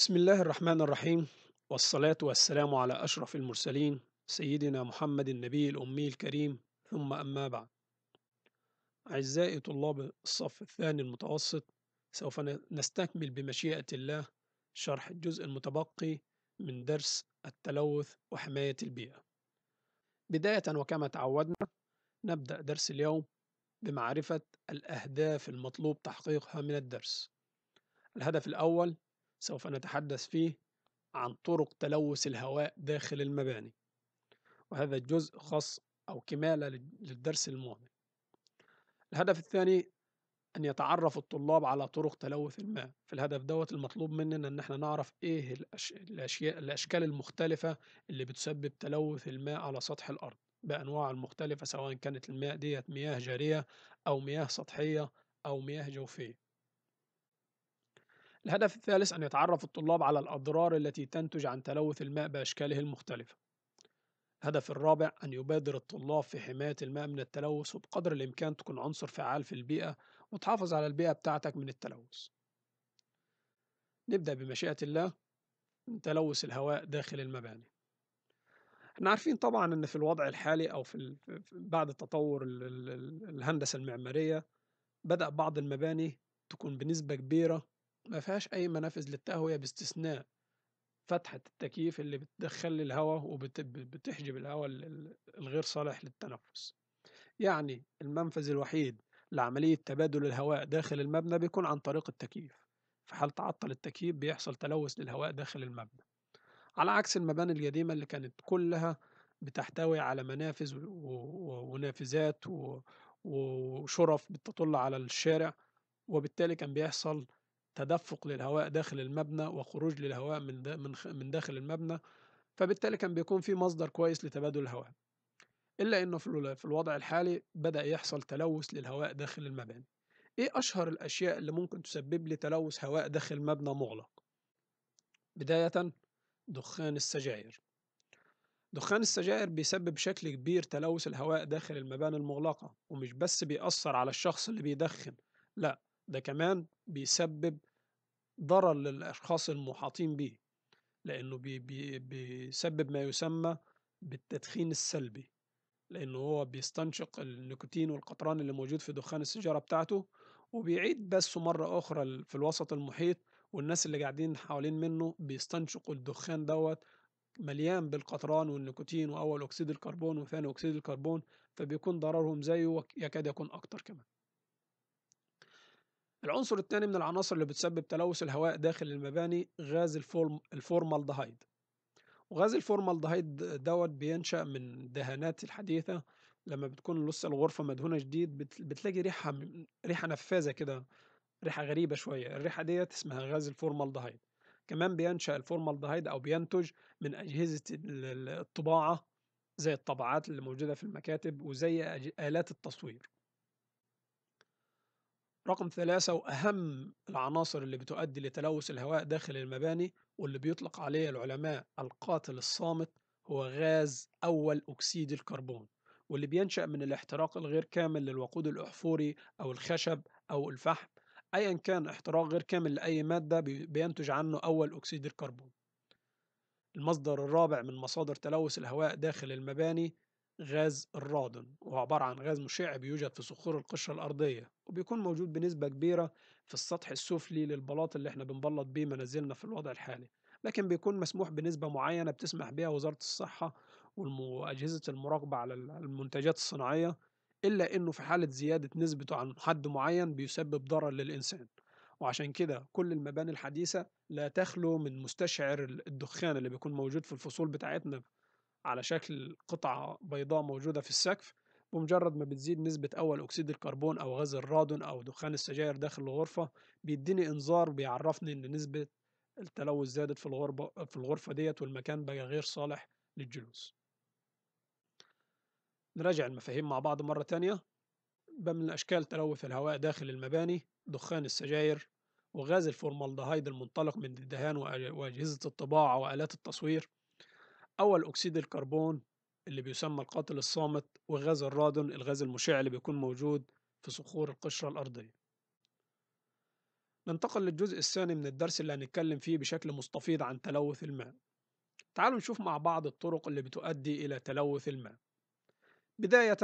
بسم الله الرحمن الرحيم والصلاة والسلام على أشرف المرسلين سيدنا محمد النبي الأمي الكريم ثم أما بعد أعزائي طلاب الصف الثاني المتوسط سوف نستكمل بمشيئة الله شرح الجزء المتبقي من درس التلوث وحماية البيئة بداية وكما تعودنا نبدأ درس اليوم بمعرفة الأهداف المطلوب تحقيقها من الدرس الهدف الأول سوف نتحدث فيه عن طرق تلوث الهواء داخل المباني وهذا الجزء خاص أو كمالة للدرس الماضي الهدف الثاني أن يتعرف الطلاب على طرق تلوث الماء في الهدف دوت المطلوب مننا إن احنا نعرف إيه الأشياء الأشكال المختلفة اللي بتسبب تلوث الماء على سطح الأرض بأنواع المختلفة سواء كانت الماء ديت مياه جارية أو مياه سطحية أو مياه جوفية الهدف الثالث أن يتعرف الطلاب على الأضرار التي تنتج عن تلوث الماء بأشكاله المختلفة الهدف الرابع أن يبادر الطلاب في حماية الماء من التلوث وبقدر الإمكان تكون عنصر فعال في البيئة وتحافظ على البيئة بتاعتك من التلوث نبدأ بمشيئة الله من تلوث الهواء داخل المباني احنا عارفين طبعا ان في الوضع الحالي او في بعد تطور الهندسه المعماريه بدا بعض المباني تكون بنسبه كبيره ما فيهاش أي منافذ للتهوية باستثناء فتحة التكييف اللي بتدخل لي الهواء وبتحجب الهواء الغير صالح للتنفس يعني المنفذ الوحيد لعملية تبادل الهواء داخل المبنى بيكون عن طريق التكييف في حال تعطل التكييف بيحصل تلوث للهواء داخل المبنى على عكس المباني القديمة اللي كانت كلها بتحتوي على منافذ ونافذات وشرف بتطل على الشارع وبالتالي كان بيحصل تدفق للهواء داخل المبنى وخروج للهواء من من داخل المبنى فبالتالي كان بيكون في مصدر كويس لتبادل الهواء إلا إنه في الوضع الحالي بدأ يحصل تلوث للهواء داخل المباني إيه أشهر الأشياء اللي ممكن تسبب لي تلوث هواء داخل مبنى مغلق؟ بداية دخان السجاير دخان السجائر بيسبب بشكل كبير تلوث الهواء داخل المباني المغلقة ومش بس بيأثر على الشخص اللي بيدخن لا ده كمان بيسبب ضرر للأشخاص المحاطين به لأنه بي بي بيسبب ما يسمى بالتدخين السلبي لأنه هو بيستنشق النيكوتين والقطران اللي موجود في دخان السيجارة بتاعته وبيعيد بس مرة أخرى في الوسط المحيط والناس اللي قاعدين حوالين منه بيستنشقوا الدخان دوت مليان بالقطران والنيكوتين وأول أكسيد الكربون وثاني أكسيد الكربون فبيكون ضررهم زيه يكاد يكون أكتر كمان العنصر الثاني من العناصر اللي بتسبب تلوث الهواء داخل المباني غاز الفورم الفورمالدهيد وغاز الفورمالدهيد دوت بينشأ من الدهانات الحديثة لما بتكون لسه الغرفة مدهونة جديد بتلاقي ريحة ريحة نفاذة كده ريحة غريبة شوية الريحة ديت اسمها غاز الفورمالدهيد كمان بينشأ الفورمالدهيد أو بينتج من أجهزة الطباعة زي الطبعات اللي موجودة في المكاتب وزي آلات التصوير رقم ثلاثة وأهم العناصر اللي بتؤدي لتلوث الهواء داخل المباني واللي بيطلق عليه العلماء القاتل الصامت هو غاز أول أكسيد الكربون واللي بينشأ من الاحتراق الغير كامل للوقود الأحفوري أو الخشب أو الفحم أيا كان احتراق غير كامل لأي مادة بينتج عنه أول أكسيد الكربون المصدر الرابع من مصادر تلوث الهواء داخل المباني غاز الرادن وهو عبارة عن غاز مشع بيوجد في صخور القشرة الأرضية وبيكون موجود بنسبة كبيرة في السطح السفلي للبلاط اللي احنا بنبلط بيه منازلنا في الوضع الحالي لكن بيكون مسموح بنسبة معينة بتسمح بها وزارة الصحة وأجهزة المراقبة على المنتجات الصناعية إلا إنه في حالة زيادة نسبته عن حد معين بيسبب ضرر للإنسان وعشان كده كل المباني الحديثة لا تخلو من مستشعر الدخان اللي بيكون موجود في الفصول بتاعتنا على شكل قطعة بيضاء موجودة في السقف بمجرد ما بتزيد نسبة أول أكسيد الكربون أو غاز الرادون أو دخان السجاير داخل الغرفة بيديني إنذار بيعرفني إن نسبة التلوث زادت في الغربة في الغرفة ديت والمكان بقى غير صالح للجلوس نراجع المفاهيم مع بعض مرة تانية بقى من أشكال تلوث الهواء داخل المباني دخان السجاير وغاز الفورمالدهايد المنطلق من الدهان وأجهزة الطباعة وآلات التصوير أول أكسيد الكربون اللي بيسمى القاتل الصامت وغاز الرادون الغاز المشع اللي بيكون موجود في صخور القشرة الأرضية ننتقل للجزء الثاني من الدرس اللي هنتكلم فيه بشكل مستفيض عن تلوث الماء تعالوا نشوف مع بعض الطرق اللي بتؤدي إلى تلوث الماء بداية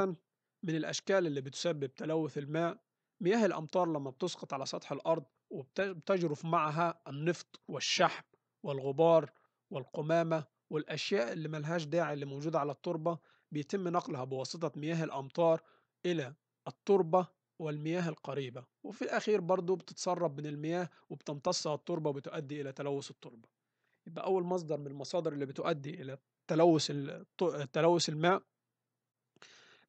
من الأشكال اللي بتسبب تلوث الماء مياه الأمطار لما بتسقط على سطح الأرض وبتجرف معها النفط والشحم والغبار والقمامة والأشياء اللي ملهاش داعي اللي موجودة على التربة بيتم نقلها بواسطة مياه الأمطار إلى التربة والمياه القريبة وفي الأخير برضو بتتسرب من المياه وبتمتصها التربة وبتؤدي إلى تلوث التربة يبقى أول مصدر من المصادر اللي بتؤدي إلى تلوث تلوث الماء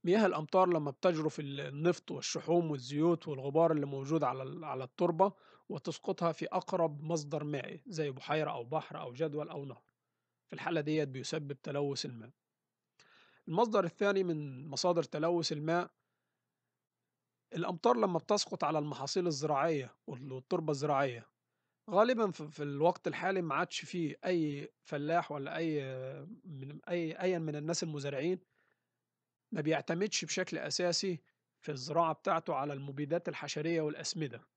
مياه الأمطار لما بتجرف النفط والشحوم والزيوت والغبار اللي موجود على على التربة وتسقطها في أقرب مصدر مائي زي بحيرة أو بحر أو جدول أو نهر في الحالة ديت بيسبب تلوث الماء المصدر الثاني من مصادر تلوث الماء الأمطار لما بتسقط على المحاصيل الزراعية والتربة الزراعية غالبا في الوقت الحالي ما عادش فيه أي فلاح ولا أي من أي أيا من الناس المزارعين ما بيعتمدش بشكل أساسي في الزراعة بتاعته على المبيدات الحشرية والأسمدة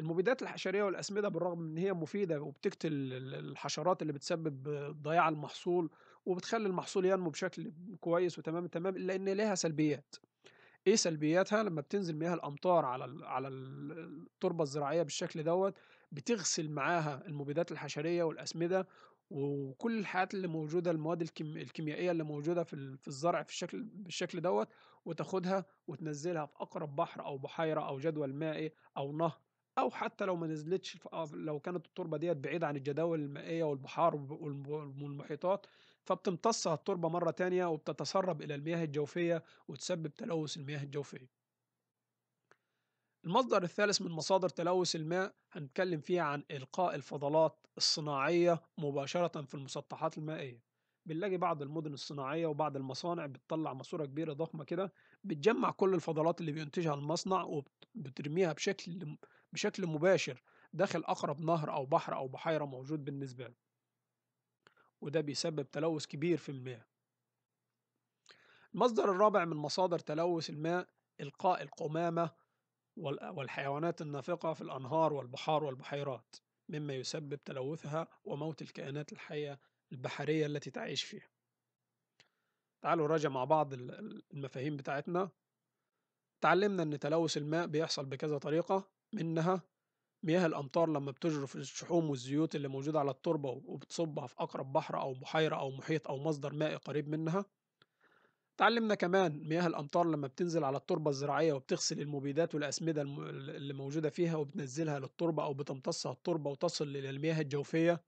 المبيدات الحشريه والاسمده بالرغم ان هي مفيده وبتقتل الحشرات اللي بتسبب ضياع المحصول وبتخلي المحصول ينمو بشكل كويس وتمام التمام الا ان لها سلبيات ايه سلبياتها لما بتنزل مياه الامطار على على التربه الزراعيه بالشكل دوت بتغسل معاها المبيدات الحشريه والاسمده وكل الحاجات اللي موجوده المواد الكيميائيه اللي موجوده في في الزرع في الشكل بالشكل دوت وتاخدها وتنزلها في اقرب بحر او بحيره او جدول مائي او نهر او حتى لو ما نزلتش آه، لو كانت التربه ديت بعيده عن الجداول المائيه والبحار والمحيطات فبتمتصها التربه مره تانية وبتتسرب الى المياه الجوفيه وتسبب تلوث المياه الجوفيه المصدر الثالث من مصادر تلوث الماء هنتكلم فيه عن إلقاء الفضلات الصناعية مباشرة في المسطحات المائية بنلاقي بعض المدن الصناعية وبعض المصانع بتطلع ماسورة كبيرة ضخمة كده بتجمع كل الفضلات اللي بينتجها المصنع وبترميها بشكل بشكل مباشر داخل أقرب نهر أو بحر أو بحيرة موجود بالنسبة له وده بيسبب تلوث كبير في المياه المصدر الرابع من مصادر تلوث الماء إلقاء القمامة والحيوانات النافقة في الأنهار والبحار والبحيرات مما يسبب تلوثها وموت الكائنات الحية البحرية التي تعيش فيها تعالوا نراجع مع بعض المفاهيم بتاعتنا تعلمنا أن تلوث الماء بيحصل بكذا طريقة منها مياه الأمطار لما بتجرف الشحوم والزيوت اللي موجودة على التربة وبتصبها في أقرب بحر أو بحيرة أو محيط أو مصدر مائي قريب منها اتعلمنا كمان مياه الأمطار لما بتنزل على التربة الزراعية وبتغسل المبيدات والأسمدة اللي موجودة فيها وبتنزلها للتربة أو بتمتصها التربة وتصل إلى المياه الجوفية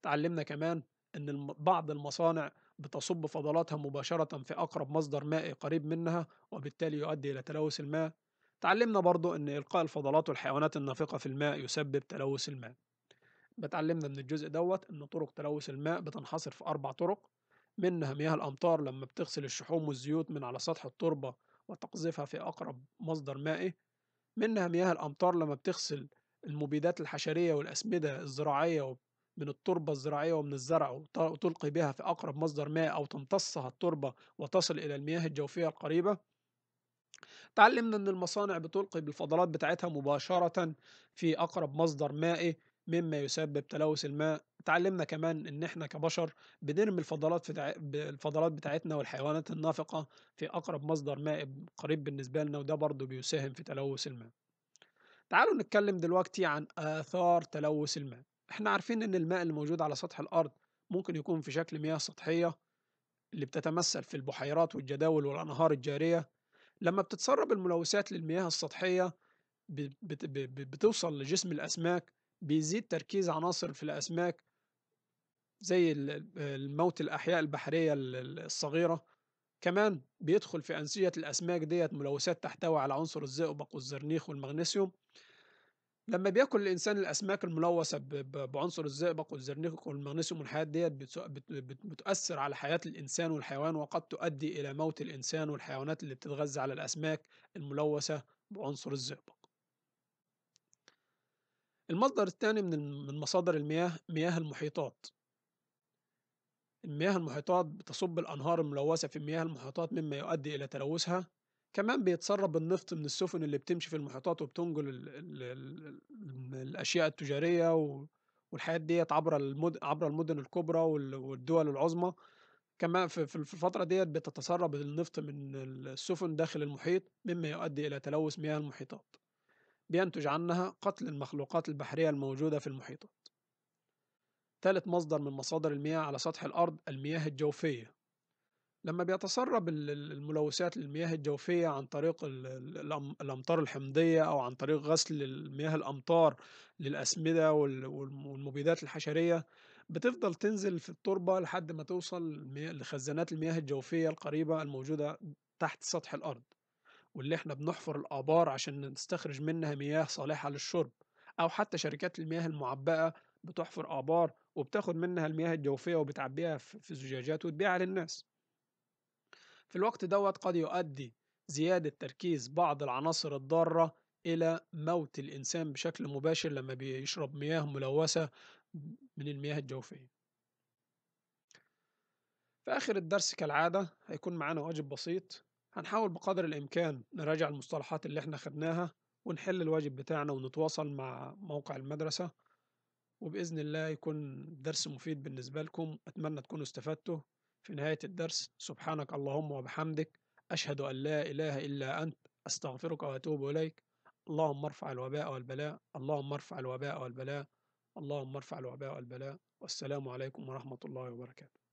اتعلمنا كمان إن بعض المصانع بتصب فضلاتها مباشرة في أقرب مصدر مائي قريب منها وبالتالي يؤدي إلى تلوث الماء اتعلمنا برضو أن إلقاء الفضلات والحيوانات النافقة في الماء يسبب تلوث الماء بتعلمنا من الجزء دوت أن طرق تلوث الماء بتنحصر في أربع طرق منها مياه الأمطار لما بتغسل الشحوم والزيوت من على سطح التربة وتقذفها في أقرب مصدر مائي منها مياه الأمطار لما بتغسل المبيدات الحشرية والأسمدة الزراعية من التربة الزراعية ومن الزرع وتلقي بها في أقرب مصدر ماء أو تمتصها التربة وتصل إلى المياه الجوفية القريبة تعلمنا أن المصانع بتلقي بالفضلات بتاعتها مباشرة في أقرب مصدر مائي مما يسبب تلوث الماء اتعلمنا كمان ان احنا كبشر بنرمي الفضلات بتاع... الفضلات بتاعتنا والحيوانات النافقة في اقرب مصدر مائي قريب بالنسبة لنا وده برضه بيساهم في تلوث الماء تعالوا نتكلم دلوقتي عن آثار تلوث الماء احنا عارفين ان الماء الموجود على سطح الارض ممكن يكون في شكل مياه سطحية اللي بتتمثل في البحيرات والجداول والانهار الجارية لما بتتسرب الملوثات للمياه السطحية بتوصل لجسم الأسماك بيزيد تركيز عناصر في الأسماك زي الموت الأحياء البحرية الصغيرة كمان بيدخل في أنسجة الأسماك ديت ملوثات تحتوي على عنصر الزئبق والزرنيخ والمغنيسيوم لما بياكل الانسان الاسماك الملوثه بعنصر الزئبق والزرنيق والمغنيسيوم والحاجات ديت بتؤثر على حياه الانسان والحيوان وقد تؤدي الى موت الانسان والحيوانات اللي بتتغذى على الاسماك الملوثه بعنصر الزئبق المصدر الثاني من مصادر المياه مياه المحيطات المياه المحيطات بتصب الأنهار الملوثة في مياه المحيطات مما يؤدي إلى تلوثها كمان بيتسرب النفط من السفن اللي بتمشي في المحيطات وبتنقل الـ الـ الـ الاشياء التجاريه والحاجات ديت عبر المد... عبر المدن الكبرى والدول العظمى كمان في الفترة ديت بتتسرب النفط من السفن داخل المحيط مما يؤدي إلى تلوث مياه المحيطات بينتج عنها قتل المخلوقات البحرية الموجودة في المحيطات ثالث مصدر من مصادر المياه على سطح الأرض المياه الجوفية لما بيتسرب الملوثات للمياه الجوفية عن طريق الأمطار الحمضية أو عن طريق غسل مياه الأمطار للأسمدة والمبيدات الحشرية بتفضل تنزل في التربة لحد ما توصل لخزانات المياه الجوفية القريبة الموجودة تحت سطح الأرض واللي احنا بنحفر الآبار عشان نستخرج منها مياه صالحة للشرب أو حتى شركات المياه المعبأة بتحفر آبار وبتاخد منها المياه الجوفية وبتعبيها في زجاجات وتبيعها للناس في الوقت دوت قد يؤدي زيادة تركيز بعض العناصر الضارة إلى موت الإنسان بشكل مباشر لما بيشرب مياه ملوثة من المياه الجوفية في آخر الدرس كالعادة هيكون معانا واجب بسيط هنحاول بقدر الإمكان نراجع المصطلحات اللي احنا خدناها ونحل الواجب بتاعنا ونتواصل مع موقع المدرسة وبإذن الله يكون درس مفيد بالنسبة لكم أتمنى تكونوا استفدتوا في نهاية الدرس سبحانك اللهم وبحمدك أشهد أن لا إله إلا أنت أستغفرك وأتوب إليك اللهم ارفع الوباء والبلاء اللهم ارفع الوباء والبلاء اللهم ارفع الوباء والبلاء والسلام عليكم ورحمة الله وبركاته